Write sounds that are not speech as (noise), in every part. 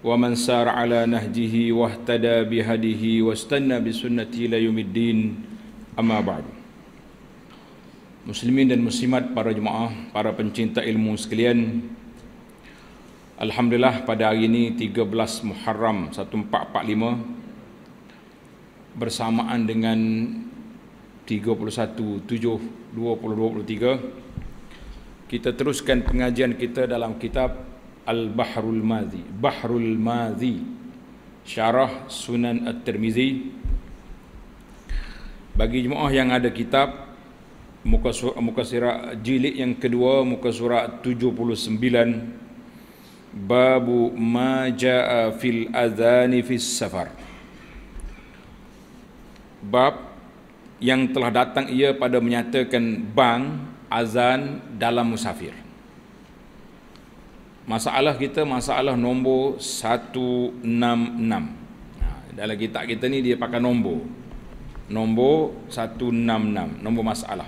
ومن سار على نهجه واهتدى بهديه واستنى بسنته الى يوم الدين اما بعد Muslimin dan muslimat para jemaah, para pencinta ilmu sekalian Alhamdulillah pada hari ini 13 Muharram 1445 Bersamaan dengan 31 7 2023 Kita teruskan pengajian kita dalam kitab Al-Bahrul Madhi Bahrul Madhi Syarah Sunan At-Tirmizi Bagi jemaah yang ada kitab muka surat, muka surat jilid yang kedua Muka surat 79 Babu Maja'a fil Adhani fis Safar Bab yang telah datang ia pada menyatakan bang azan dalam musafir masalah kita masalah nombor 166 ha, dalam kitab kita ni dia pakai nombor nombor 166 nombor masalah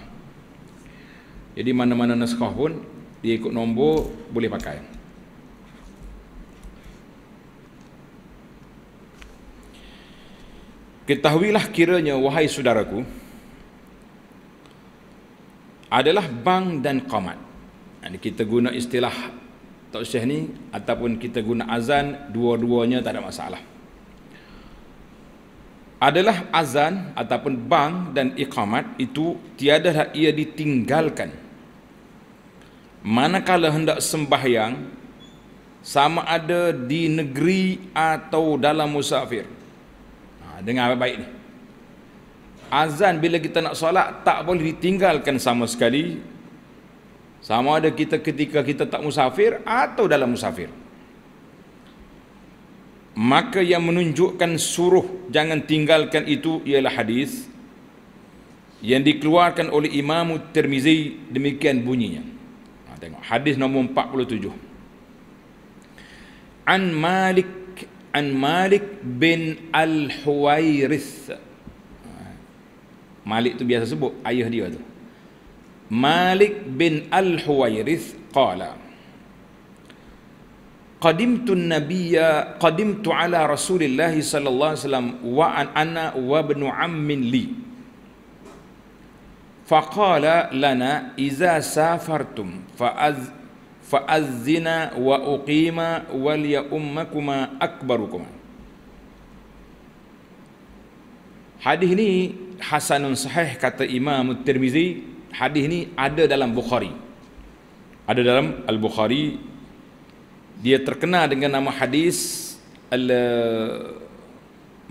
jadi mana-mana naskah pun dia ikut nombor boleh pakai ketahuilah kiranya wahai saudaraku adalah bang dan qamat kita guna istilah tak usah ni ataupun kita guna azan dua-duanya tak ada masalah adalah azan ataupun bang dan iqamat itu tiada hak ia ditinggalkan manakala hendak sembahyang sama ada di negeri atau dalam musafir ha, dengar apa baik ni azan bila kita nak solat tak boleh ditinggalkan sama sekali sama ada kita ketika kita tak musafir atau dalam musafir. Maka yang menunjukkan suruh jangan tinggalkan itu ialah hadis yang dikeluarkan oleh Imam Tirmizi demikian bunyinya. Ha, tengok hadis nombor 47. An Malik An Malik bin Al-Huwairis. Ha, Malik tu biasa sebut ayah dia tu. مالك بن الحويرث قال قدمت النبي قدمت على رسول الله صلى الله عليه وسلم وأن أنا وابن عم لي فقال لنا إذا سافرتم فأذ فأذن وأقيم أمكما أكبركما Hadis حسن صحيح كتب الإمام الترمذي hadis ni ada dalam Bukhari ada dalam Al-Bukhari dia terkena dengan nama hadis Al eh,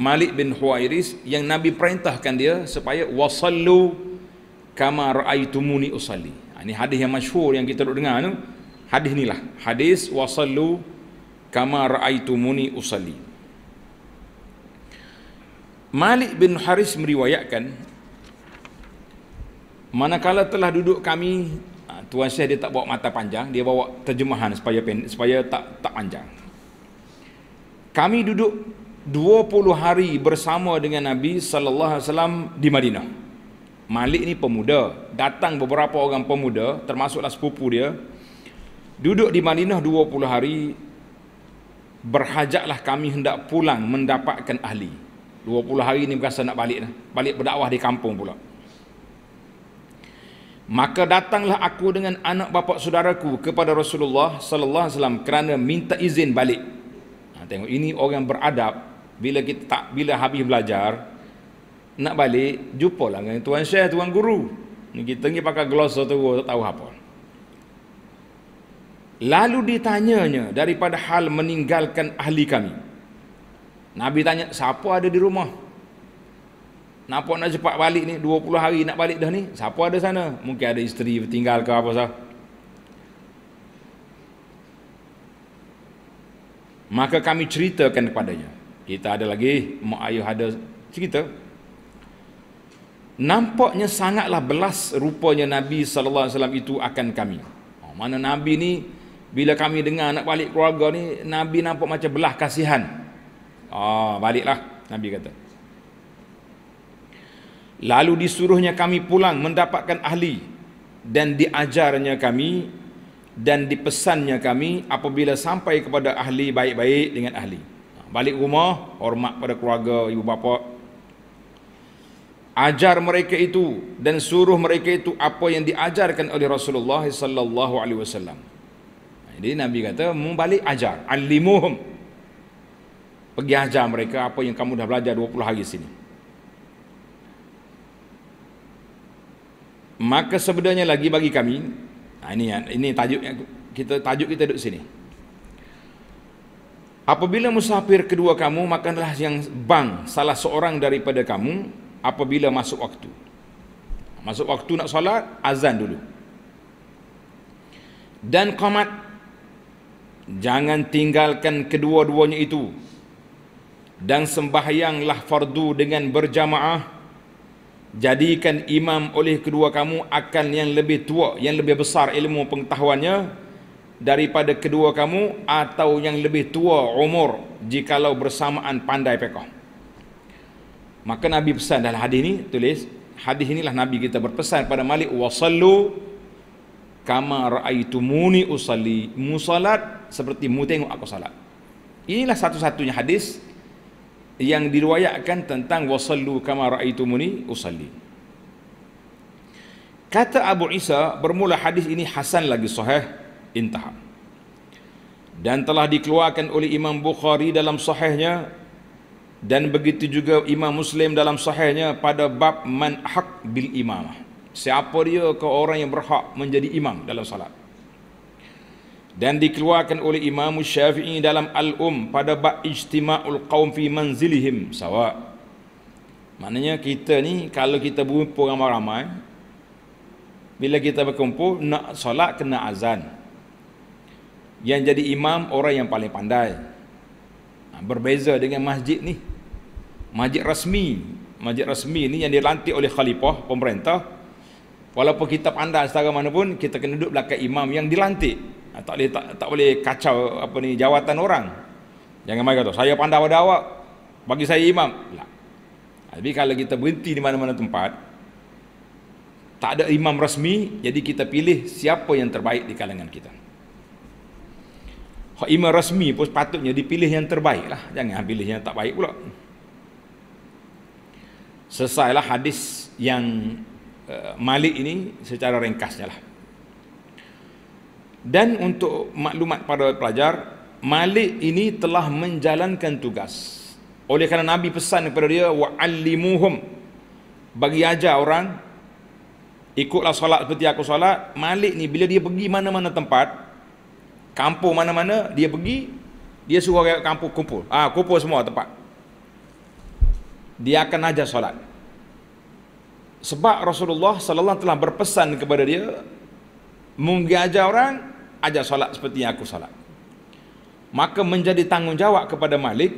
Malik bin Huairis yang Nabi perintahkan dia supaya wasallu kama raaitumuni usalli. Ini ha, hadis yang masyhur yang kita duk dengar tu. Hadis inilah. Hadis wasallu kama raaitumuni usalli. Malik bin Haris meriwayatkan manakala telah duduk kami ah, tuan syekh dia tak bawa mata panjang dia bawa terjemahan supaya supaya tak tak panjang kami duduk 20 hari bersama dengan Nabi sallallahu alaihi wasallam di Madinah Malik ni pemuda datang beberapa orang pemuda termasuklah sepupu dia duduk di Madinah 20 hari Berhajaklah kami hendak pulang mendapatkan ahli 20 hari ni berasa nak balik dah balik berdakwah di kampung pulak. Maka datanglah aku dengan anak bapa saudaraku kepada Rasulullah sallallahu alaihi wasallam kerana minta izin balik. Ha, tengok ini orang beradab bila kita tak bila habis belajar nak balik jumpalah dengan tuan syekh tuan guru. Ni kita ni pakai gloss tu tak tahu apa. Lalu ditanyanya daripada hal meninggalkan ahli kami. Nabi tanya siapa ada di rumah? Nampak nak cepat balik ni 20 hari nak balik dah ni Siapa ada sana Mungkin ada isteri tinggal ke apa sah Maka kami ceritakan kepadanya Kita ada lagi Mak ayah ada cerita Nampaknya sangatlah belas rupanya Nabi SAW itu akan kami oh, Mana Nabi ni Bila kami dengar nak balik keluarga ni Nabi nampak macam belah kasihan oh, Baliklah Nabi kata Lalu disuruhnya kami pulang mendapatkan ahli dan diajarnya kami dan dipesannya kami apabila sampai kepada ahli baik-baik dengan ahli. Balik rumah, hormat pada keluarga, ibu bapa. Ajar mereka itu dan suruh mereka itu apa yang diajarkan oleh Rasulullah sallallahu alaihi wasallam. Jadi Nabi kata, "Mu ajar, alimuhum." Pergi ajar mereka apa yang kamu dah belajar 20 hari sini. maka sebenarnya lagi bagi kami ha, ini ini tajuk kita tajuk kita duduk sini apabila musafir kedua kamu makanlah yang bang salah seorang daripada kamu apabila masuk waktu masuk waktu nak solat azan dulu dan qamat jangan tinggalkan kedua-duanya itu dan sembahyanglah fardu dengan berjamaah jadikan imam oleh kedua kamu akan yang lebih tua yang lebih besar ilmu pengetahuannya daripada kedua kamu atau yang lebih tua umur jikalau bersamaan pandai pekoh. maka nabi pesan dalam hadis ini tulis hadis inilah nabi kita berpesan pada malik wasallu kama raaitumuni usalli musallat seperti mu tengok aku salat inilah satu-satunya hadis yang diruayakan tentang wasallu kama raaitumuni usalli kata Abu Isa bermula hadis ini hasan lagi sahih intah dan telah dikeluarkan oleh Imam Bukhari dalam sahihnya dan begitu juga Imam Muslim dalam sahihnya pada bab man haq bil imamah siapa dia ke orang yang berhak menjadi imam dalam salat dan dikeluarkan oleh Imam Syafi'i dalam Al-Um pada bab ijtima'ul qawm fi manzilihim sawa maknanya kita ni kalau kita berumpul ramai-ramai bila kita berkumpul nak solat kena azan yang jadi imam orang yang paling pandai ha, berbeza dengan masjid ni masjid rasmi masjid rasmi ni yang dilantik oleh khalifah pemerintah walaupun kita pandai setara mana pun kita kena duduk belakang imam yang dilantik Ah, tak boleh tak, tak boleh kacau apa ni jawatan orang. Jangan mai kata saya pandai pada awak. Bagi saya imam. Tak. Lah. Ah, tapi kalau kita berhenti di mana-mana tempat tak ada imam rasmi, jadi kita pilih siapa yang terbaik di kalangan kita. Hak imam rasmi pun sepatutnya dipilih yang terbaik lah. Jangan pilih yang tak baik pula. Selesailah hadis yang uh, Malik ini secara ringkasnya lah. Dan untuk maklumat para pelajar, Malik ini telah menjalankan tugas. Oleh kerana Nabi pesan kepada dia, wa'allimuhum. Bagi ajar orang, ikutlah solat seperti aku solat. Malik ni bila dia pergi mana-mana tempat, kampung mana-mana, dia pergi, dia suruh ke kampung kumpul. Ah, ha, kumpul semua tempat. Dia akan ajar solat. Sebab Rasulullah sallallahu alaihi wasallam telah berpesan kepada dia, mengajar orang ajar solat seperti yang aku solat maka menjadi tanggungjawab kepada Malik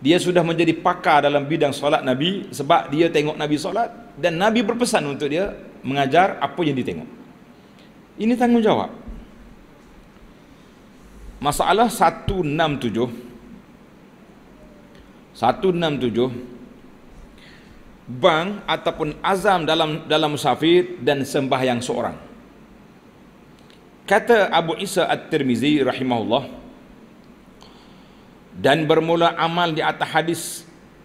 dia sudah menjadi pakar dalam bidang solat Nabi sebab dia tengok Nabi solat dan Nabi berpesan untuk dia mengajar apa yang ditengok ini tanggungjawab masalah 167 167 bang ataupun azam dalam dalam musafir dan sembahyang seorang Kata Abu Isa At-Tirmizi rahimahullah dan bermula amal di atas hadis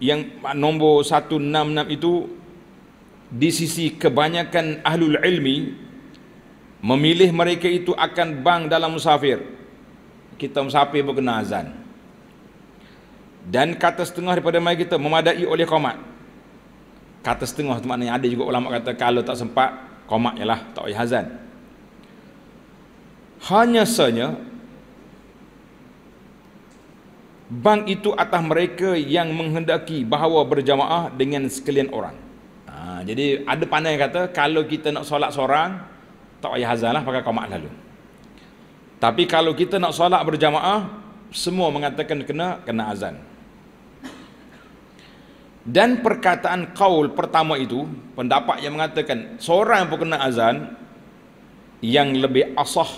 yang nombor 166 itu di sisi kebanyakan ahlul ilmi memilih mereka itu akan bang dalam musafir kita musafir berkena azan dan kata setengah daripada mereka kita memadai oleh komat kata setengah tu maknanya ada juga ulama kata kalau tak sempat komat jelah tak payah azan hanya sahaja bank itu atas mereka yang menghendaki bahawa berjamaah dengan sekalian orang. Ha, jadi ada pandai yang kata kalau kita nak solat seorang tak payah azan lah pakai komat lalu. Tapi kalau kita nak solat berjamaah semua mengatakan kena kena azan. Dan perkataan kaul pertama itu pendapat yang mengatakan seorang yang pun kena azan yang lebih asah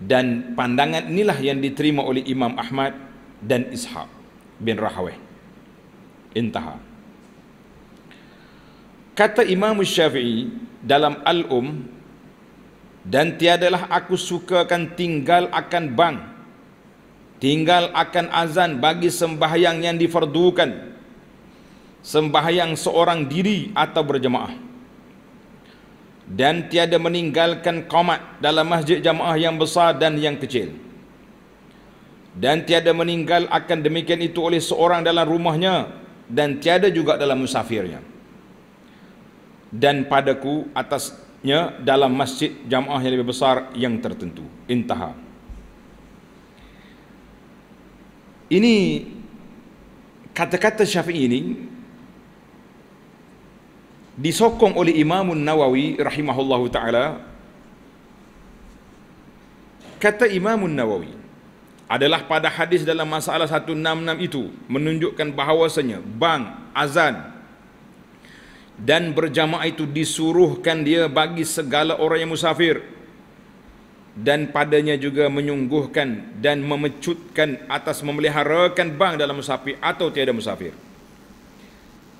dan pandangan inilah yang diterima oleh Imam Ahmad dan Ishaq bin Rahawih intaha kata Imam Syafi'i dalam Al-Um dan tiadalah aku sukakan tinggal akan bang tinggal akan azan bagi sembahyang yang difardukan sembahyang seorang diri atau berjemaah dan tiada meninggalkan qomat dalam masjid jamaah yang besar dan yang kecil dan tiada meninggal akan demikian itu oleh seorang dalam rumahnya dan tiada juga dalam musafirnya dan padaku atasnya dalam masjid jamaah yang lebih besar yang tertentu intaha ini kata-kata Syafi'i ini disokong oleh Imam Nawawi rahimahullahu taala kata Imam Nawawi adalah pada hadis dalam masalah 166 itu menunjukkan bahawasanya bang azan dan berjamaah itu disuruhkan dia bagi segala orang yang musafir dan padanya juga menyungguhkan dan memecutkan atas memeliharakan bang dalam musafir atau tiada musafir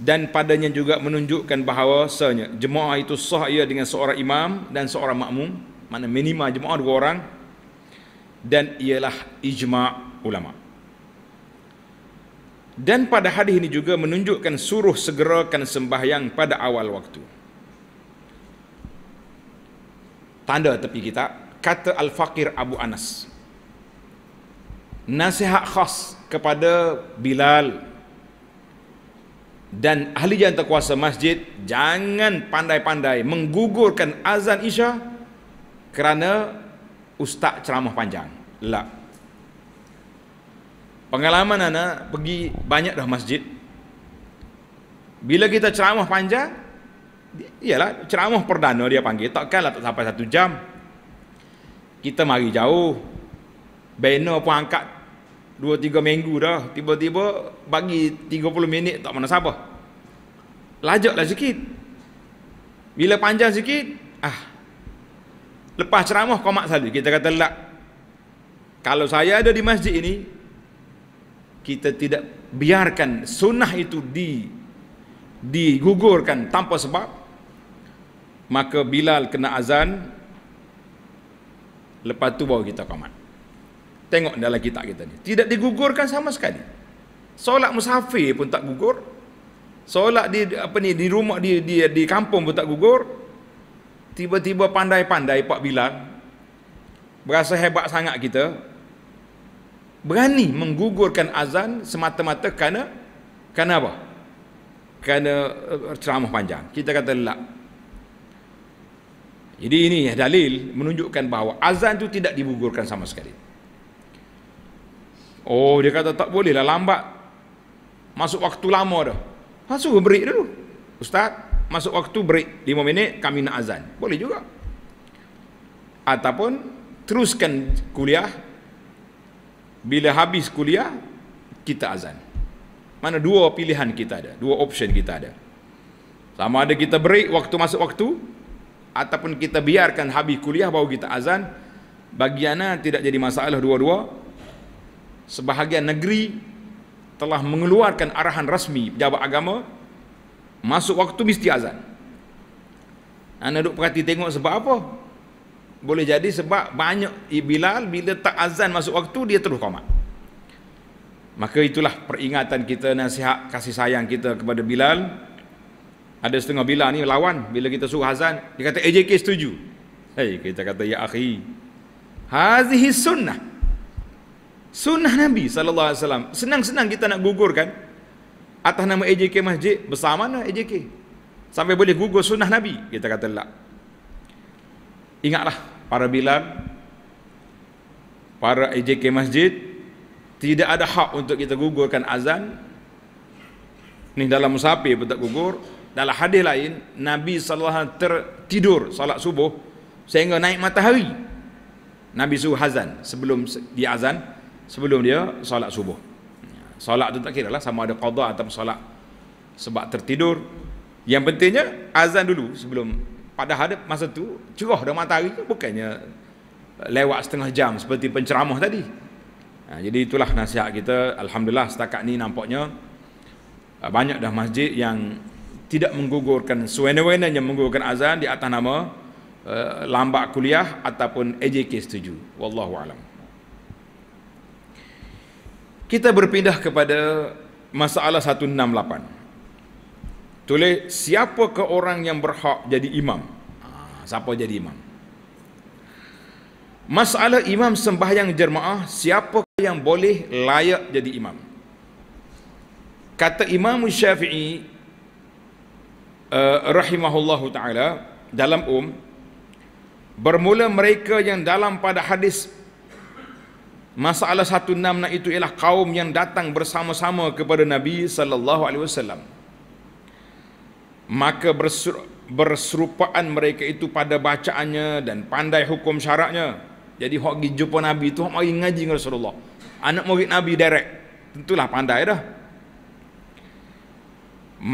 dan padanya juga menunjukkan bahawa sahnya jemaah itu sah ia dengan seorang imam dan seorang makmum mana minima jemaah dua orang dan ialah ijma' ulama dan pada hadis ini juga menunjukkan suruh segerakan sembahyang pada awal waktu tanda tepi kita kata al-faqir Abu Anas nasihat khas kepada Bilal dan ahli jalan kuasa masjid jangan pandai-pandai menggugurkan azan isya kerana ustaz ceramah panjang lah pengalaman anak pergi banyak dah masjid bila kita ceramah panjang iyalah ceramah perdana dia panggil takkanlah tak sampai satu jam kita mari jauh banner pun angkat dua tiga minggu dah tiba-tiba bagi tiga puluh minit tak mana sabar lajaklah sikit bila panjang sikit ah lepas ceramah komak sali kita kata lak kalau saya ada di masjid ini kita tidak biarkan sunnah itu di digugurkan tanpa sebab maka Bilal kena azan lepas tu bawa kita komat Tengok dalam kitab kita ni. Tidak digugurkan sama sekali. Solat musafir pun tak gugur. Solat di apa ni di rumah di di di kampung pun tak gugur. Tiba-tiba pandai-pandai Pak Bilal berasa hebat sangat kita berani menggugurkan azan semata-mata kerana kerana apa? Kerana eh, ceramah panjang. Kita kata lelak. Jadi ini dalil menunjukkan bahawa azan itu tidak digugurkan sama sekali. Oh dia kata tak boleh lah lambat Masuk waktu lama dah Masuk ha, break dulu Ustaz masuk waktu break 5 minit kami nak azan Boleh juga Ataupun teruskan kuliah Bila habis kuliah kita azan Mana dua pilihan kita ada Dua option kita ada Sama ada kita break waktu masuk waktu Ataupun kita biarkan habis kuliah baru kita azan Bagiannya tidak jadi masalah dua-dua sebahagian negeri telah mengeluarkan arahan rasmi pejabat agama masuk waktu mesti azan. Anda duk perhati tengok sebab apa? Boleh jadi sebab banyak Bilal bila tak azan masuk waktu dia terus komat. Maka itulah peringatan kita nasihat kasih sayang kita kepada Bilal. Ada setengah Bilal ni lawan bila kita suruh azan dia kata AJK eh, setuju. Hey, kita kata ya akhi. Hazihi sunnah. Sunnah Nabi sallallahu alaihi wasallam. Senang-senang kita nak gugurkan atas nama AJK masjid besar mana AJK? Sampai boleh gugur sunnah Nabi, kita kata tak. Ingatlah para bilal para AJK masjid tidak ada hak untuk kita gugurkan azan ni dalam musafir pun tak gugur dalam hadis lain Nabi sallallahu tertidur solat subuh sehingga naik matahari Nabi suruh azan sebelum dia azan sebelum dia solat subuh solat tu tak kira lah sama ada qadha atau solat sebab tertidur yang pentingnya azan dulu sebelum pada hadap masa tu cerah dah matahari tu bukannya lewat setengah jam seperti penceramah tadi ha, jadi itulah nasihat kita Alhamdulillah setakat ni nampaknya uh, banyak dah masjid yang tidak menggugurkan sewenang-wenangnya menggugurkan azan di atas nama uh, lambat kuliah ataupun AJK setuju wallahu alam kita berpindah kepada masalah 168. Tulis siapa ke orang yang berhak jadi imam? Ah, siapa jadi imam? Masalah imam sembahyang jemaah, siapa yang boleh layak jadi imam? Kata Imam Syafi'i uh, rahimahullahu taala dalam um bermula mereka yang dalam pada hadis masalah satu enam itu ialah kaum yang datang bersama-sama kepada Nabi sallallahu alaihi wasallam. Maka berser- berserupaan mereka itu pada bacaannya dan pandai hukum syaraknya. Jadi hok gi jumpa Nabi itu hok mari ngaji dengan Rasulullah. Anak murid Nabi direct. Tentulah pandai dah.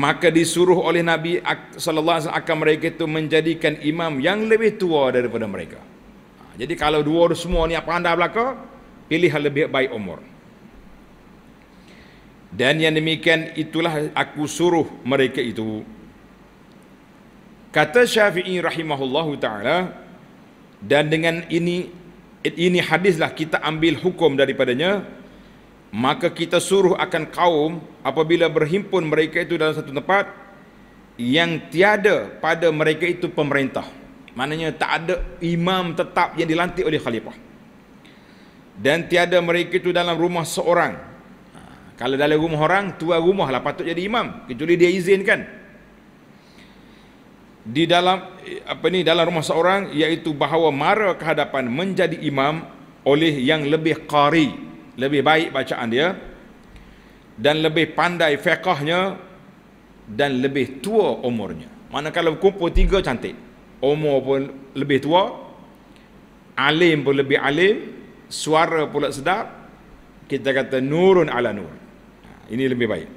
Maka disuruh oleh Nabi sallallahu alaihi wasallam mereka itu menjadikan imam yang lebih tua daripada mereka. Ha, jadi kalau dua semua ni apa anda belaka? Pilihlah lebih baik umur dan yang demikian itulah aku suruh mereka itu kata Syafi'i rahimahullahu taala dan dengan ini ini hadislah kita ambil hukum daripadanya maka kita suruh akan kaum apabila berhimpun mereka itu dalam satu tempat yang tiada pada mereka itu pemerintah maknanya tak ada imam tetap yang dilantik oleh khalifah dan tiada mereka itu dalam rumah seorang ha, kalau dalam rumah orang tua rumah lah patut jadi imam kecuali dia izinkan di dalam apa ni dalam rumah seorang iaitu bahawa mara kehadapan menjadi imam oleh yang lebih qari lebih baik bacaan dia dan lebih pandai fiqahnya dan lebih tua umurnya mana kalau kumpul tiga cantik umur pun lebih tua alim pun lebih alim suara pula sedap kita kata nurun ala nur ha, ini lebih baik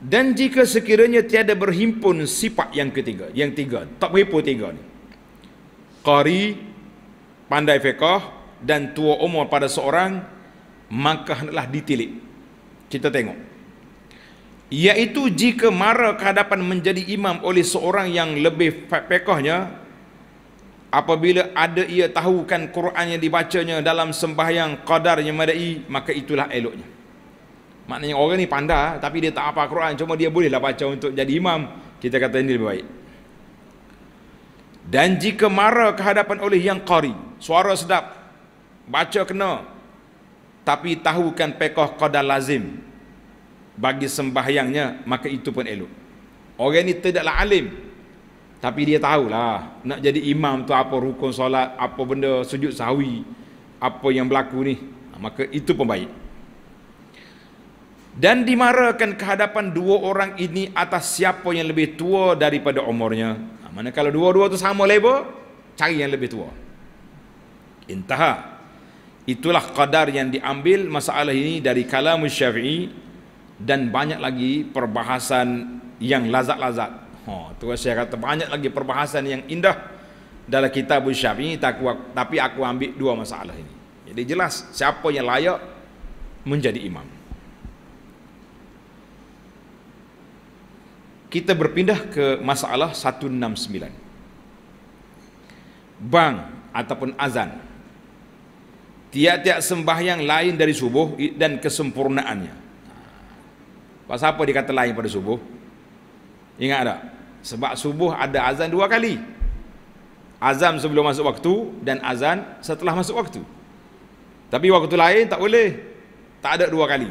dan jika sekiranya tiada berhimpun sifat yang ketiga yang tiga tak berhimpun tiga ni qari pandai fiqh dan tua umur pada seorang maka hendaklah ditilik kita tengok iaitu jika mara kehadapan menjadi imam oleh seorang yang lebih fiqhnya apabila ada ia tahukan Quran yang dibacanya dalam sembahyang qadarnya madai maka itulah eloknya maknanya orang ni pandai tapi dia tak apa Quran cuma dia bolehlah baca untuk jadi imam kita kata ini lebih baik dan jika marah kehadapan oleh yang qari suara sedap baca kena tapi tahukan pekoh qadar lazim bagi sembahyangnya maka itu pun elok orang ni tidaklah alim tapi dia tahulah nak jadi imam tu apa rukun solat, apa benda sujud sahwi, apa yang berlaku ni. Ha, maka itu pun baik. Dan dimarahkan kehadapan dua orang ini atas siapa yang lebih tua daripada umurnya. Ha, Mana kalau dua-dua tu sama label, cari yang lebih tua. Intaha. Itulah kadar yang diambil masalah ini dari kalam syafi'i dan banyak lagi perbahasan yang lazat-lazat Ha, tu saya kata banyak lagi perbahasan yang indah dalam kitab Syafi'i tapi, tapi aku ambil dua masalah ini. Jadi jelas siapa yang layak menjadi imam. Kita berpindah ke masalah 169. Bang ataupun azan. Tiap-tiap sembahyang lain dari subuh dan kesempurnaannya. Pasal apa dikata lain pada subuh? Ingat tak? Sebab subuh ada azan dua kali. azam sebelum masuk waktu dan azan setelah masuk waktu. Tapi waktu lain tak boleh. Tak ada dua kali.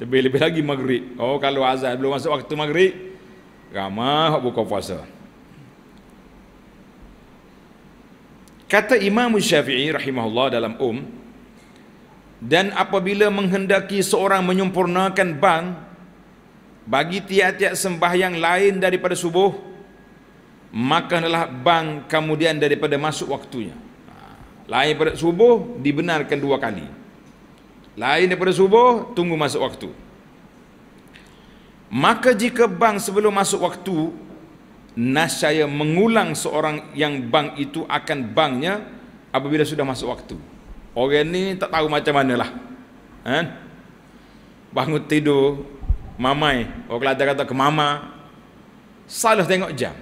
Lebih-lebih lagi maghrib. Oh kalau azan belum masuk waktu maghrib, ramah buka puasa. Kata Imam Syafi'i rahimahullah dalam um, dan apabila menghendaki seorang menyempurnakan bang bagi tiap-tiap sembahyang lain daripada subuh maka adalah bang kemudian daripada masuk waktunya ha. lain daripada subuh dibenarkan dua kali lain daripada subuh tunggu masuk waktu maka jika bang sebelum masuk waktu nasyaya mengulang seorang yang bang itu akan bangnya apabila sudah masuk waktu orang ini tak tahu macam manalah kan bangun tidur mamai orang kelata kata ke mama salah tengok jam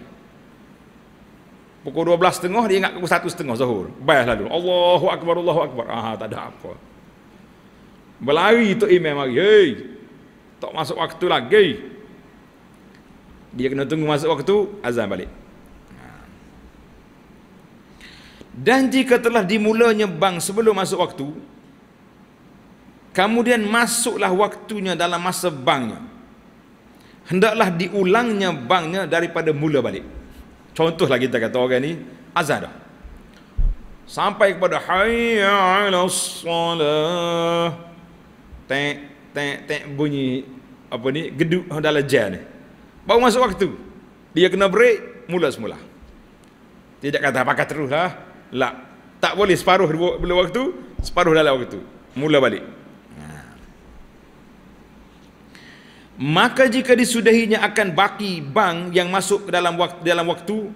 pukul tengah dia ingat pukul 1.30 zuhur baik lalu Allahu Akbar Allahu Akbar ah, tak ada apa berlari tu imam lagi hei tak masuk waktu lagi dia kena tunggu masuk waktu azan balik ah. dan jika telah dimulanya bang sebelum masuk waktu Kemudian masuklah waktunya dalam masa bangnya. Hendaklah diulangnya bangnya daripada mula balik. Contohlah kita kata orang ni azan dah. Sampai kepada hayya 'alas salah. Tek tek tek bunyi apa ni geduk dalam jam ni. Baru masuk waktu. Dia kena break mula semula. Tidak kata pakai teruslah. Lah. Tak boleh separuh bila waktu, separuh dalam waktu. Mula balik. maka jika disudahinya akan baki bank yang masuk ke dalam waktu dalam waktu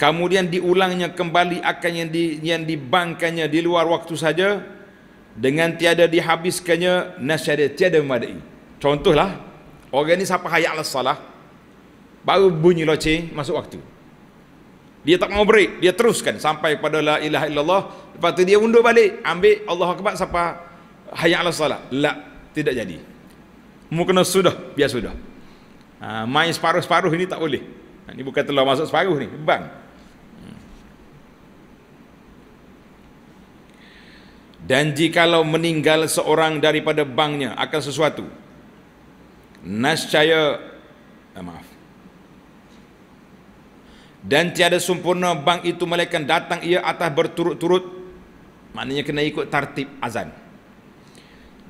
kemudian diulangnya kembali akan yang di yang dibankannya di luar waktu saja dengan tiada dihabiskannya nasyariat tiada memadai contohlah orang ni siapa hayat Allah salah baru bunyi loceng masuk waktu dia tak mau break dia teruskan sampai pada la ilaha illallah lepas tu dia mundur balik ambil Allah akbar siapa hayat Allah salah la tidak jadi Mu kena sudah, biar sudah. Ha, main separuh-separuh ini tak boleh. Ini ha, bukan telur masuk separuh ni, bang. Hmm. Dan jikalau meninggal seorang daripada bangnya akan sesuatu, nascaya, eh, maaf. Dan tiada sempurna bang itu melainkan datang ia atas berturut-turut, maknanya kena ikut tartib azan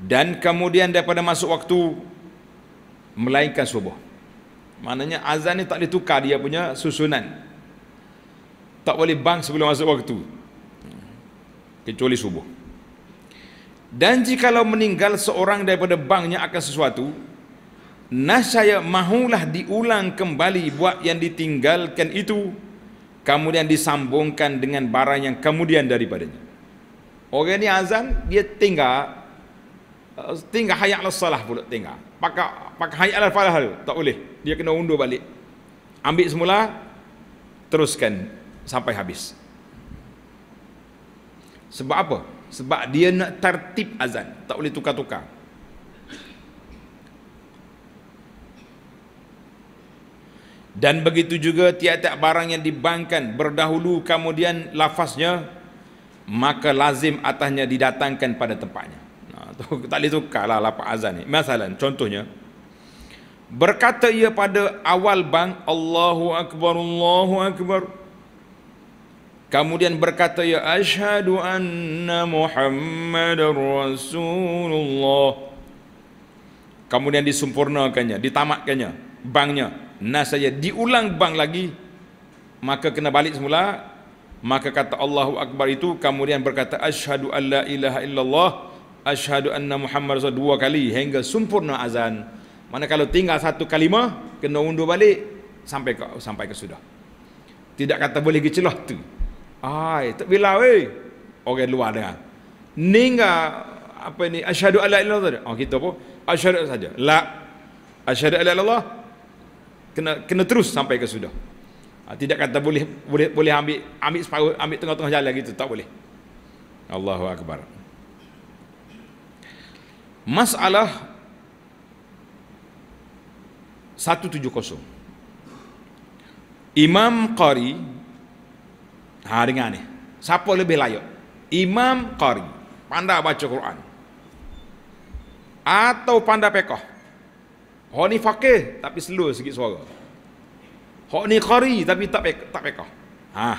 dan kemudian daripada masuk waktu melainkan subuh maknanya azan ni tak boleh tukar dia punya susunan tak boleh bang sebelum masuk waktu kecuali subuh dan jikalau meninggal seorang daripada bangnya akan sesuatu nasaya mahulah diulang kembali buat yang ditinggalkan itu kemudian disambungkan dengan barang yang kemudian daripadanya orang ni azan dia tinggal Eh, tinggal hayat lah salah pula tinggal pakai pakai hayat lah falah tak boleh dia kena undur balik ambil semula teruskan sampai habis sebab apa sebab dia nak tertib azan tak boleh tukar-tukar dan begitu juga tiap-tiap barang yang dibangkan berdahulu kemudian lafaznya maka lazim atasnya didatangkan pada tempatnya tak boleh tukar lah lapak azan ni Masalah, contohnya Berkata ia pada awal bang Allahu Akbar, Allahu Akbar Kemudian berkata ia Ashadu anna Muhammad Rasulullah Kemudian disempurnakannya, ditamatkannya Bangnya, Nah saya diulang bang lagi Maka kena balik semula Maka kata Allahu Akbar itu Kemudian berkata Ashadu an la ilaha illallah asyhadu anna Muhammad Rasul dua kali hingga sempurna azan. Mana kalau tinggal satu kalimah kena undur balik sampai ke sampai ke sudah. Tidak kata boleh gecelah tu. Ai, tak bila weh. Orang luar dengar. Ninga apa ni asyhadu alla ilaha illallah. Oh kita pun asyhadu saja. La asyhadu alla ilallah. Kena kena terus sampai ke sudah. Ha, tidak kata boleh boleh boleh ambil ambil separuh ambil tengah-tengah jalan gitu tak boleh. Allahu akbar masalah 170 Imam Qari ha dengar ni siapa lebih layak Imam Qari pandai baca Quran atau pandai pekah Hok ni fakir tapi slow sikit suara. Hok ni qari tapi tak pek, tak pekah. Ha.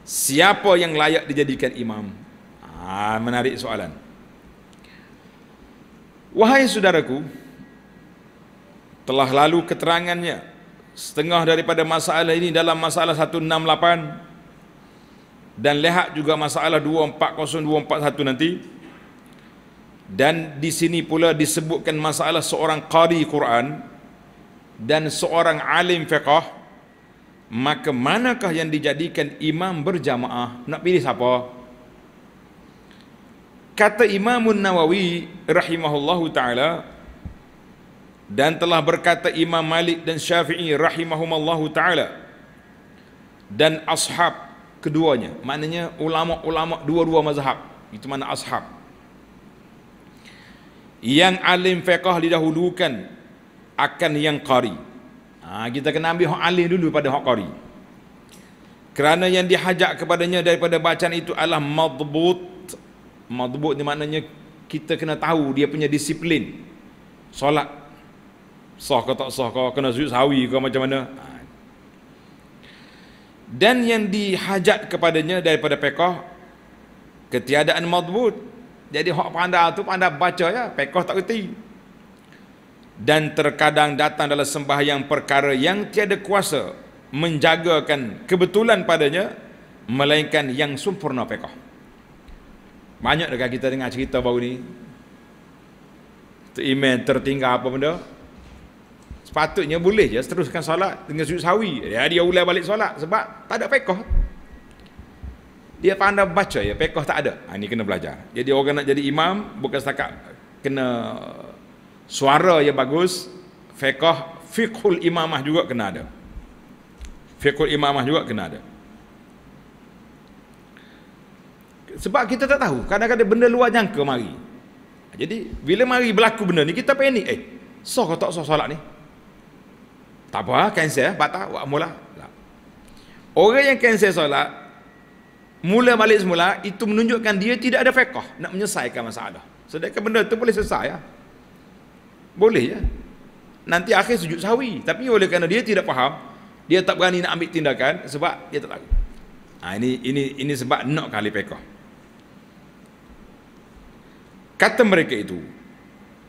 Siapa yang layak dijadikan imam? Ha, menarik soalan. Wahai saudaraku, telah lalu keterangannya setengah daripada masalah ini dalam masalah 168 dan lihat juga masalah 240241 nanti dan di sini pula disebutkan masalah seorang qari Quran dan seorang alim fiqh maka manakah yang dijadikan imam berjamaah nak pilih siapa kata Imam Nawawi rahimahullahu taala dan telah berkata Imam Malik dan Syafi'i rahimahumallahu taala dan ashab keduanya maknanya ulama-ulama dua-dua mazhab itu mana ashab yang alim fiqh didahulukan akan yang qari ha, kita kena ambil hak alim dulu pada hak qari kerana yang dihajak kepadanya daripada bacaan itu adalah madbut madbu' ni maknanya kita kena tahu dia punya disiplin solat sah ke tak sah ke kena sujud sawi ke macam mana ha. dan yang dihajat kepadanya daripada pekoh ketiadaan madbu' jadi hak pandai tu pandai baca ya pekoh tak reti dan terkadang datang dalam sembahyang perkara yang tiada kuasa menjagakan kebetulan padanya melainkan yang sempurna pekoh banyak dekat kita dengar cerita baru ni. Iman tertinggal apa benda? Sepatutnya boleh je teruskan solat dengan sujud sawi. Dia ya, dia ulang balik solat sebab tak ada pekoh. Dia pandai baca ya, pekoh tak ada. Ha, ini kena belajar. Jadi orang nak jadi imam bukan setakat kena suara yang bagus, Pekoh fiqhul imamah juga kena ada. Fiqhul imamah juga kena ada. sebab kita tak tahu kadang-kadang benda luar jangka mari jadi bila mari berlaku benda ni kita panik eh sah ke tak sah solat ni tak apa cancel eh. batal buat mula tak. orang yang cancel solat mula balik semula itu menunjukkan dia tidak ada fiqh nak menyelesaikan masalah sedangkan benda tu boleh selesai ya. boleh ya nanti akhir sujud sawi tapi oleh kerana dia tidak faham dia tak berani nak ambil tindakan sebab dia tak tahu ha, ini ini ini sebab nak kali pekoh kata mereka itu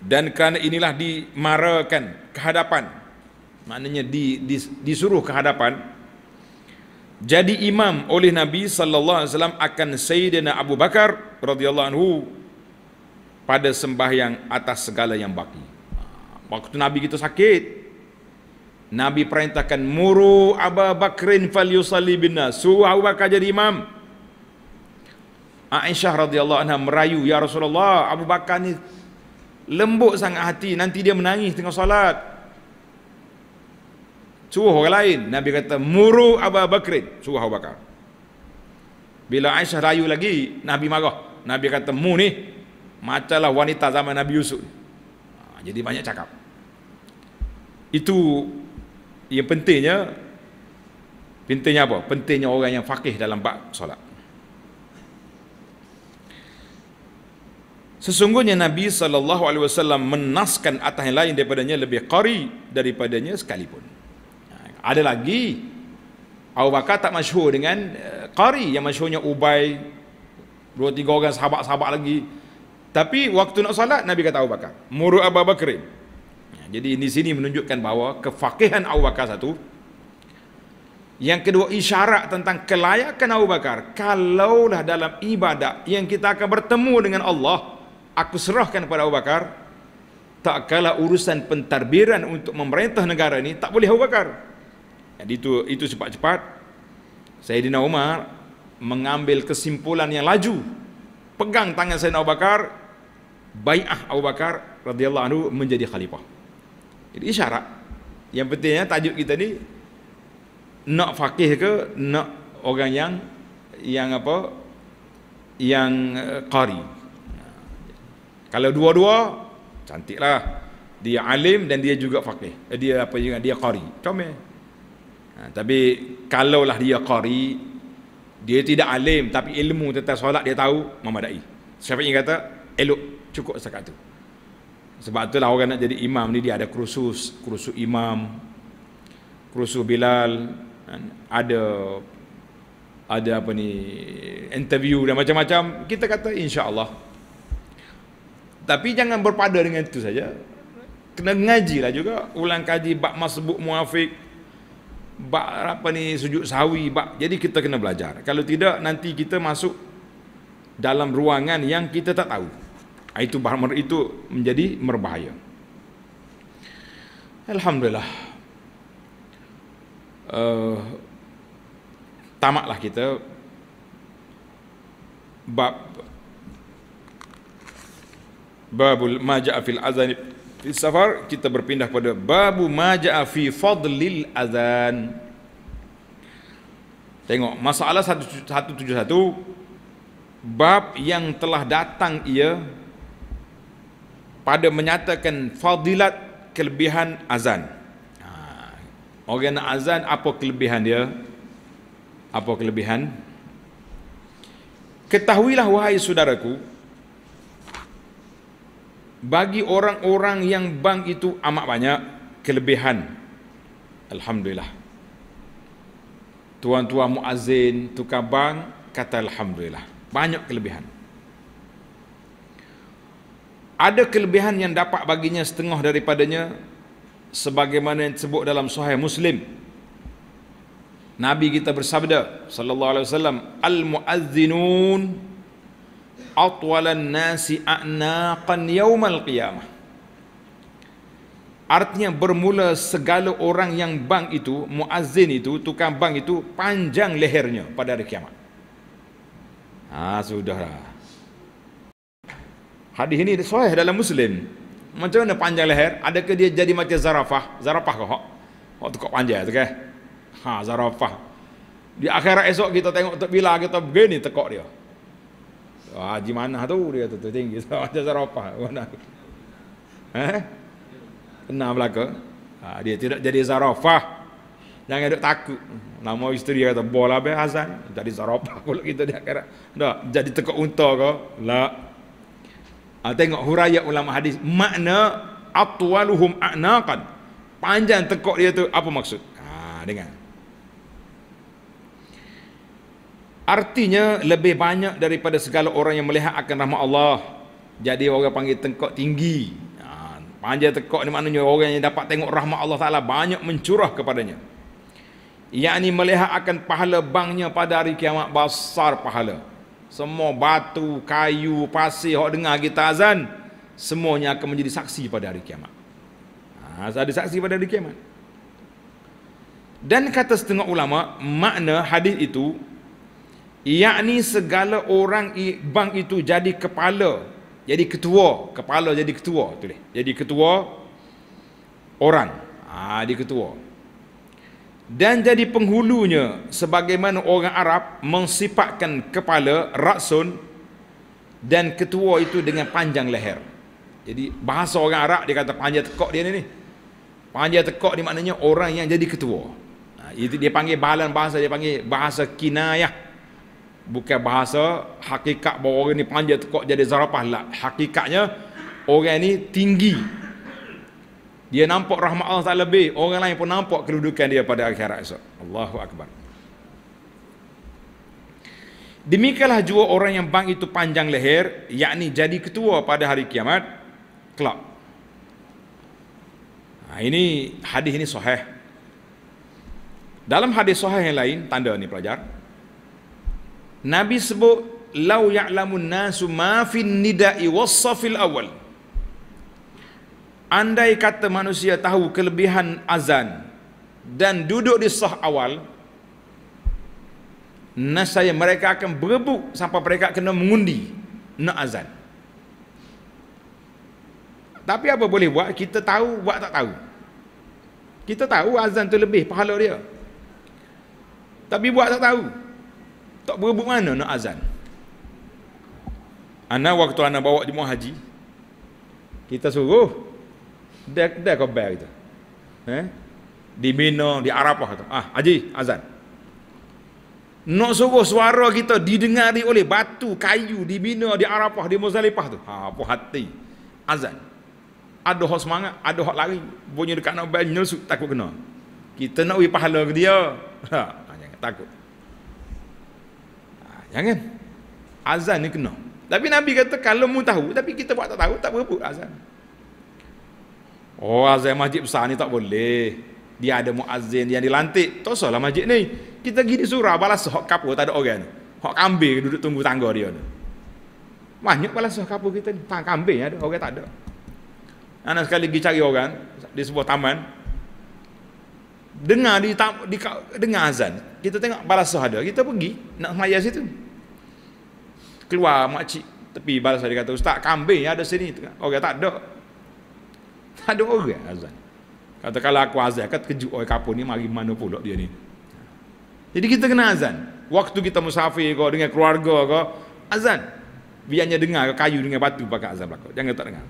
dan kerana inilah dimarakan kehadapan maknanya di, di, disuruh kehadapan jadi imam oleh Nabi sallallahu alaihi wasallam akan Sayyidina Abu Bakar radhiyallahu anhu pada sembahyang atas segala yang baki waktu Nabi kita sakit Nabi perintahkan muru Abu Bakrin fal yusalli binna suruh Abu Bakar jadi imam Aisyah radhiyallahu anha merayu ya Rasulullah Abu Bakar ni lembut sangat hati nanti dia menangis tengah solat suruh orang lain Nabi kata muru Abu Bakar suruh Abu Bakar bila Aisyah rayu lagi Nabi marah Nabi kata mu ni macamlah wanita zaman Nabi Yusuf ha, jadi banyak cakap itu yang pentingnya pentingnya apa pentingnya orang yang faqih dalam bab solat Sesungguhnya Nabi sallallahu alaihi wasallam menaskan atas yang lain daripadanya lebih qari daripadanya sekalipun. Ha, ada lagi Abu Bakar tak masyhur dengan eh, qari yang masyhurnya Ubay dua tiga orang sahabat-sahabat lagi. Tapi waktu nak salat Nabi kata Abu Bakar, "Muru Abu Bakar." Ya, jadi di sini menunjukkan bahawa kefakihan Abu Bakar satu. Yang kedua isyarat tentang kelayakan Abu Bakar. Kalaulah dalam ibadat yang kita akan bertemu dengan Allah, aku serahkan kepada Abu Bakar tak kala urusan pentadbiran untuk memerintah negara ini tak boleh Abu Bakar jadi itu itu cepat-cepat Sayyidina Umar mengambil kesimpulan yang laju pegang tangan Sayyidina Abu Bakar bai'ah Abu Bakar radhiyallahu anhu menjadi khalifah jadi isyarat yang pentingnya tajuk kita ni nak faqih ke nak orang yang yang apa yang uh, kalau dua-dua cantiklah. Dia alim dan dia juga faqih. Eh, dia apa juga dia qari. Comel. Ha, tapi kalaulah dia qari dia tidak alim tapi ilmu tentang solat dia tahu memadai. Siapa yang kata elok cukup setakat tu. Sebab itulah orang nak jadi imam ni dia ada kursus, kursus imam, kursus bilal, kan? ada ada apa ni interview dan macam-macam kita kata insya-Allah tapi jangan berpada dengan itu saja. Kena ngaji lah juga. Ulang kaji bak masbuk muafiq. Bak apa ni sujud sawi. Bak. Jadi kita kena belajar. Kalau tidak nanti kita masuk dalam ruangan yang kita tak tahu. Ah, itu bahamur itu menjadi merbahaya. Alhamdulillah. Uh, eh, tamaklah kita bab babul maja'a fil azan fi safar kita berpindah pada babu maja'a fi fadlil azan tengok masalah 171 bab yang telah datang ia pada menyatakan fadilat kelebihan azan ha. nak azan apa kelebihan dia apa kelebihan ketahuilah wahai saudaraku bagi orang-orang yang bank itu amat banyak kelebihan. Alhamdulillah. Tuan-tuan muazin, tukang bank kata alhamdulillah. Banyak kelebihan. Ada kelebihan yang dapat baginya setengah daripadanya sebagaimana yang disebut dalam Sahih Muslim. Nabi kita bersabda sallallahu alaihi wasallam, "Al muazzinun atwalan nasi a'naqan yawmal kiamah. Artinya bermula segala orang yang bang itu, muazzin itu, tukang bang itu panjang lehernya pada hari kiamat. Ha, sudahlah. Hadis ini sesuai dalam Muslim. Macam mana panjang leher? Adakah dia jadi macam zarafah? Zarafah ke? Oh, tu kok panjang tu kan? Ha, zarafah. Di akhirat esok kita tengok tak bila kita begini tekok dia. Ah, di mana tu dia tu, tinggi. So, (laughs) macam Zeropa. Mana? Eh? Kena belaka. Ah, dia tidak jadi Zarafa. Jangan duk takut. Nama isteri dia kata, bola lah, habis azan. Jadi Zarafa. pula kita dia kira. Tak, jadi tekuk unta ke? Tak. Ah, tengok huraya ulama hadis. Makna atwaluhum a'naqan. Panjang tekuk dia tu, apa maksud? Ah, dengar. Artinya lebih banyak daripada segala orang yang melihat akan rahmat Allah. Jadi orang panggil tengkok tinggi. Ha, panjang tengkok ni maknanya orang yang dapat tengok rahmat Allah Ta'ala banyak mencurah kepadanya. Ia ini melihat akan pahala bangnya pada hari kiamat besar pahala. Semua batu, kayu, pasir, orang dengar kita azan. Semuanya akan menjadi saksi pada hari kiamat. Ha, ada saksi pada hari kiamat. Dan kata setengah ulama, makna hadis itu ia ni segala orang bank itu jadi kepala jadi ketua kepala jadi ketua tulis jadi ketua orang ha, jadi ketua dan jadi penghulunya sebagaimana orang Arab mensifatkan kepala raksun dan ketua itu dengan panjang leher jadi bahasa orang Arab dia kata panjang tekok dia ni ni panjang tekok ni maknanya orang yang jadi ketua ha, itu dia panggil bahalan bahasa dia panggil bahasa kinayah bukan bahasa hakikat bahawa orang ni panjang tekok jadi zarapah lah hakikatnya orang ni tinggi dia nampak rahmat Allah tak lebih orang lain pun nampak kedudukan dia pada akhirat esok Allahu Akbar demikalah juga orang yang bang itu panjang leher yakni jadi ketua pada hari kiamat kelab nah, ha, ini hadis ini sahih dalam hadis sahih yang lain tanda ni pelajar Nabi sebut lau ya'lamun nasu ma fin nida'i wassafil awal. Andai kata manusia tahu kelebihan azan dan duduk di sah awal, nasaya mereka akan berebut sampai mereka kena mengundi nak azan. Tapi apa boleh buat? Kita tahu, buat tak tahu. Kita tahu azan tu lebih pahala dia. Tapi buat tak tahu. Tak berebut mana nak azan. Ana waktu ana bawa di mahu haji. Kita suruh. Dek dek kau bayar kita. Eh? Di Mina, di arapah tu. Ah, haji azan. Nak suruh suara kita didengari oleh batu, kayu di Mina, di arapah di Muzalipah tu. Ha, apa hati? Azan. Ada hak semangat, ada hak lari. Bunyi dekat nak bayar nyelsuk, takut kena. Kita nak pergi pahala ke dia. (laughs) Ha, takut. Jangan. Ya azan ni kena. Tapi Nabi kata kalau mu tahu tapi kita buat tak tahu tak berebut azan. Oh azan masjid besar ni tak boleh. Dia ada muazzin yang dilantik. Tosalah masjid ni. Kita pergi di surau balas hok kapur tak ada orang. Hok kambing duduk tunggu tangga dia tu. Banyak balas hok kapur kita ni. Tang kambing ada orang tak ada. Anak sekali pergi cari orang di sebuah taman. Dengar di, di, dengar azan. Kita tengok balas ada. Kita pergi nak semayah itu keluar makcik tepi balas dia kata ustaz kambing ada sini orang tak ada tak ada orang azan kata kalau aku azan kata kejut orang kapur ni mari mana pula dia ni jadi kita kena azan waktu kita musafir kau dengan keluarga kau azan biarnya dengar kayu dengan batu pakai azan belakang jangan tak dengar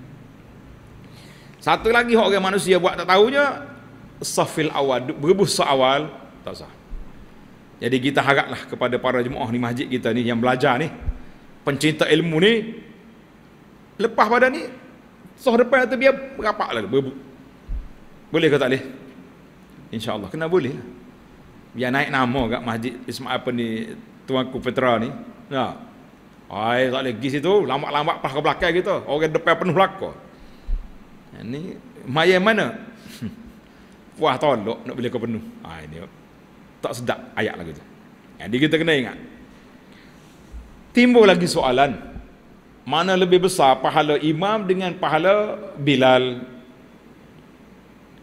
satu lagi orang manusia buat tak tahunya safil awal berebus seawal tak sah jadi kita haraplah kepada para jemaah ni masjid kita ni yang belajar ni pencinta ilmu ni lepas badan ni soh depan tu lah dia berapak lah berbu. boleh ke tak boleh insyaAllah kena boleh lah biar naik nama kat masjid Ismail apa ni tuanku Petra ni Nah, ya. ai tak boleh pergi situ lambat-lambat pas ke belakang kita orang depan penuh belakang ini mayat mana? (laughs) Puah tolok nak boleh kau penuh. Ha, ini tak sedap ayat lagi tu. Jadi kita kena ingat. Timbul lagi soalan Mana lebih besar pahala imam dengan pahala Bilal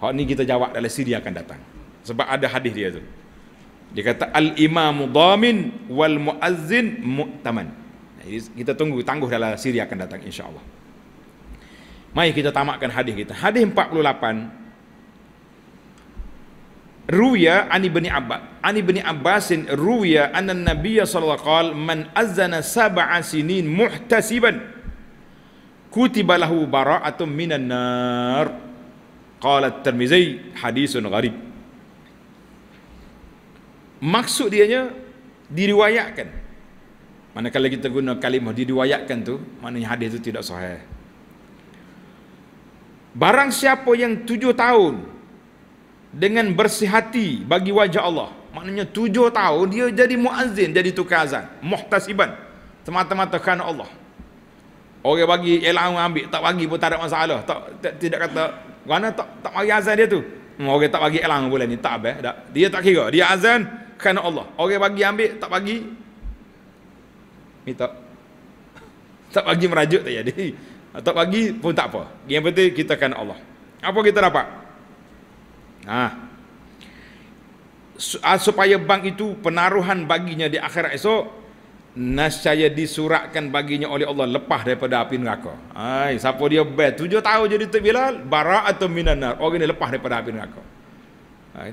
Hak ni kita jawab dalam siri akan datang Sebab ada hadis dia tu Dia kata al Imamu Damin wal muazzin mu'taman Jadi kita tunggu tangguh dalam siri akan datang insyaAllah Mari kita tamatkan hadis kita Hadis ruwiya ani bani abbas ani bani abbasin ruwiya anan Nabi sallallahu alaihi wasallam man azana sab'a sinin muhtasiban kutiba lahu bara'atun minan nar qala at-tirmizi hadisun gharib maksud dianya diriwayatkan manakala kita guna kalimah diriwayatkan tu maknanya hadis tu tidak sahih barang siapa yang tujuh tahun dengan bersih hati bagi wajah Allah. Maknanya tujuh tahun dia jadi muazzin, jadi tukar azan, muhtasiban. Semata-mata kan Allah. Orang bagi ilmu ambil, tak bagi pun tak ada masalah. Tak, tak tidak kata, mana tak, tak bagi azan dia tu. Hmm, orang tak bagi ilmu bulan ni, tak apa. Tak. Dia tak kira, dia azan kerana Allah. Orang bagi ambil, tak bagi. Minta. Tak bagi merajuk tak jadi. Tak bagi pun tak apa. Yang penting kita kerana Allah. Apa kita dapat? Ha. Ah, supaya bank itu penaruhan baginya di akhirat esok nascaya disurahkan baginya oleh Allah lepas daripada api neraka. Hai, siapa dia bet? Tujuh tahun jadi Tok Bilal, bara atau minanar. Orang ini lepas daripada api neraka. Hai.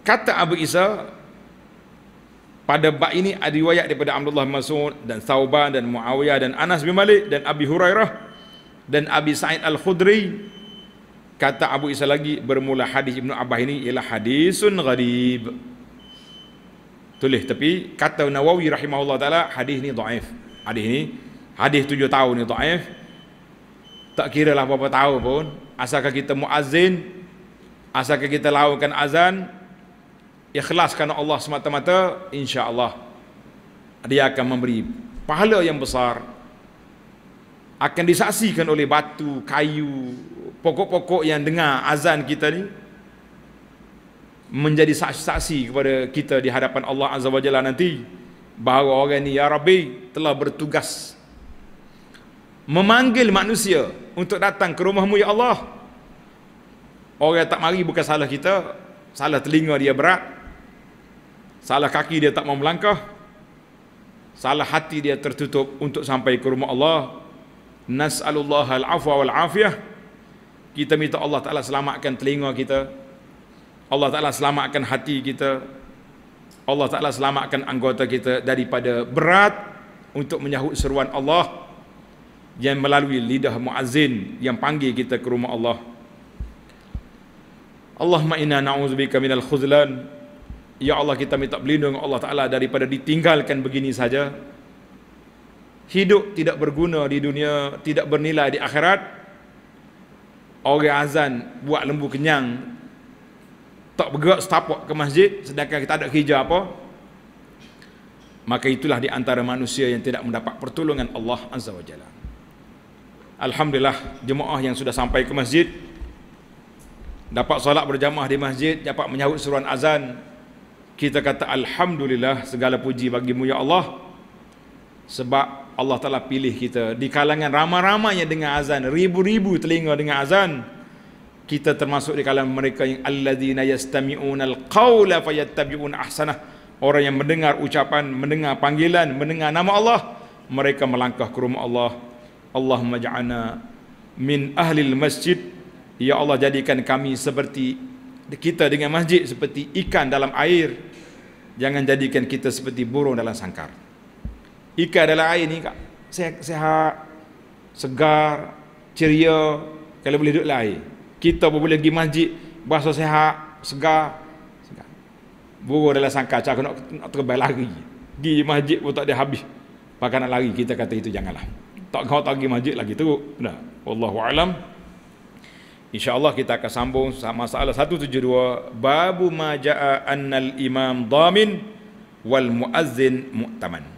Kata Abu Isa pada bab ini ada riwayat daripada Abdullah bin Mas'ud dan Sauban dan Muawiyah dan Anas bin Malik dan Abi Hurairah dan Abi Sa'id Al-Khudri kata Abu Isa lagi bermula hadis Ibnu Abbas ini ialah hadisun gharib tulis tapi kata Nawawi rahimahullah taala hadis ini dhaif hadis ini hadis tujuh tahun ni dhaif tak kira lah berapa tahun pun asalkan kita muazzin asalkan kita lakukan azan ikhlaskan Allah semata-mata insya-Allah dia akan memberi pahala yang besar akan disaksikan oleh batu, kayu, pokok-pokok yang dengar azan kita ni menjadi saksi-saksi kepada kita di hadapan Allah Azza wa Jalla nanti bahawa orang ni ya Rabbi telah bertugas memanggil manusia untuk datang ke rumahmu ya Allah orang tak mari bukan salah kita salah telinga dia berat salah kaki dia tak mau melangkah salah hati dia tertutup untuk sampai ke rumah Allah nas'alullah al-afwa wal-afiyah al afwa wal afiyah kita minta Allah Ta'ala selamatkan telinga kita Allah Ta'ala selamatkan hati kita Allah Ta'ala selamatkan anggota kita daripada berat untuk menyahut seruan Allah yang melalui lidah muazzin yang panggil kita ke rumah Allah Allahumma inna na'udzubika minal khuzlan Ya Allah kita minta berlindung Allah Ta'ala daripada ditinggalkan begini saja Hidup tidak berguna di dunia, tidak bernilai di akhirat, orang azan buat lembu kenyang tak bergerak setapak ke masjid sedangkan kita ada kerja apa maka itulah di antara manusia yang tidak mendapat pertolongan Allah Azza wa Jalla Alhamdulillah jemaah yang sudah sampai ke masjid dapat solat berjamaah di masjid dapat menyahut seruan azan kita kata Alhamdulillah segala puji bagimu ya Allah sebab Allah Ta'ala pilih kita di kalangan ramai-ramai yang dengar azan ribu-ribu telinga dengar azan kita termasuk di kalangan mereka yang alladzina yastami'una alqaula fayattabi'un ahsanah orang yang mendengar ucapan mendengar panggilan mendengar nama Allah mereka melangkah ke rumah Allah Allah majana min ahli masjid ya Allah jadikan kami seperti kita dengan masjid seperti ikan dalam air jangan jadikan kita seperti burung dalam sangkar ikan dalam air ni kak sehat, sehat segar ceria kalau boleh duduk dalam air kita pun boleh pergi masjid bahasa sehat segar segar buruk dalam sangka cakap nak, nak terbal lari pergi masjid pun tak ada habis pakai nak lari kita kata itu janganlah tak kau tak pergi masjid lagi teruk dah wallahu alam insyaallah kita akan sambung sama-sama. Satu tujuh dua babu ma jaa annal imam damin wal muazzin mu'taman